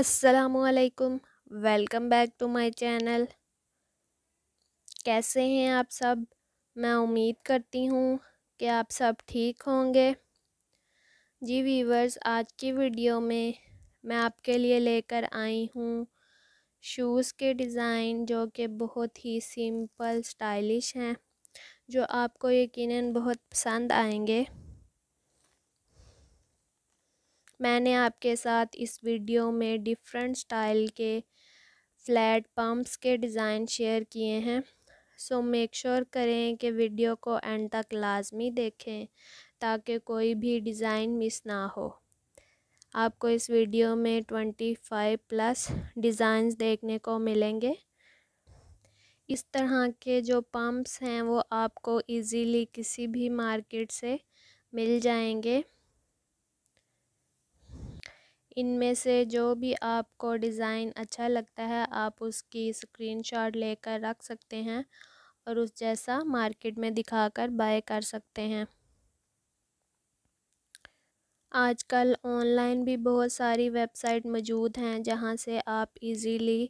असलकुम welcome back to my channel कैसे हैं आप सब मैं उम्मीद करती हूँ कि आप सब ठीक होंगे जी वीवर्स आज की वीडियो में मैं आपके लिए लेकर आई हूँ शूज़ के डिज़ाइन जो कि बहुत ही सिंपल स्टाइलिश हैं जो आपको यकीनन बहुत पसंद आएंगे मैंने आपके साथ इस वीडियो में डिफरेंट स्टाइल के फ्लैट पम्प्स के डिज़ाइन शेयर किए हैं सो मेक श्योर करें कि वीडियो को एंड तक लाजमी देखें ताकि कोई भी डिज़ाइन मिस ना हो आपको इस वीडियो में ट्वेंटी फाइव प्लस डिज़ाइन देखने को मिलेंगे इस तरह के जो पम्प्स हैं वो आपको इजीली किसी भी मार्केट से मिल जाएंगे इनमें से जो भी आपको डिज़ाइन अच्छा लगता है आप उसकी स्क्रीनशॉट लेकर रख सकते हैं और उस जैसा मार्केट में दिखाकर बाय कर सकते हैं आजकल ऑनलाइन भी बहुत सारी वेबसाइट मौजूद हैं जहां से आप इजीली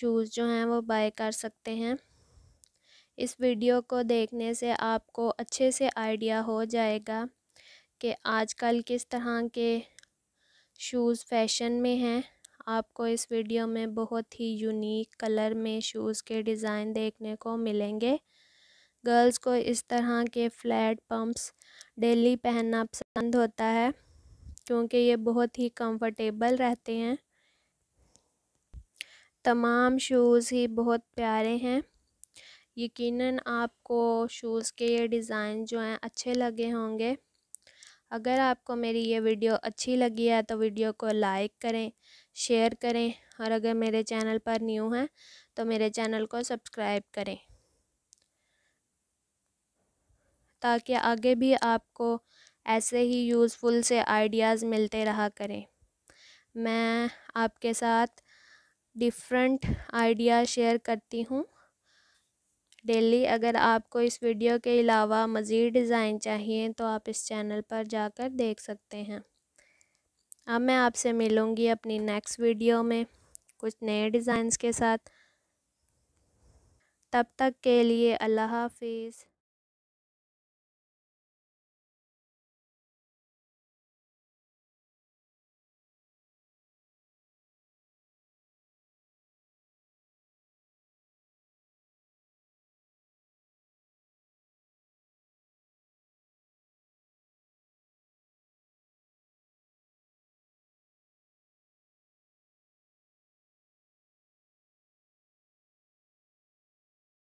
शूज़ जो हैं वो बाय कर सकते हैं इस वीडियो को देखने से आपको अच्छे से आइडिया हो जाएगा कि आजकल किस तरह के शूज़ फैशन में हैं आपको इस वीडियो में बहुत ही यूनिक कलर में शूज़ के डिज़ाइन देखने को मिलेंगे गर्ल्स को इस तरह के फ्लैट पम्प्स डेली पहनना पसंद होता है क्योंकि ये बहुत ही कंफर्टेबल रहते हैं तमाम शूज़ ही बहुत प्यारे हैं यकीनन आपको शूज़ के ये डिज़ाइन जो हैं अच्छे लगे होंगे अगर आपको मेरी ये वीडियो अच्छी लगी है तो वीडियो को लाइक करें शेयर करें और अगर मेरे चैनल पर न्यू हैं तो मेरे चैनल को सब्सक्राइब करें ताकि आगे भी आपको ऐसे ही यूज़फुल से आइडियाज़ मिलते रहा करें मैं आपके साथ डिफरेंट आइडिया शेयर करती हूँ डेली अगर आपको इस वीडियो के अलावा मज़ीद डिज़ाइन चाहिए तो आप इस चैनल पर जाकर देख सकते हैं अब मैं आपसे मिलूँगी अपनी नेक्स्ट वीडियो में कुछ नए डिज़ाइंस के साथ तब तक के लिए अल्लाह हाफिज़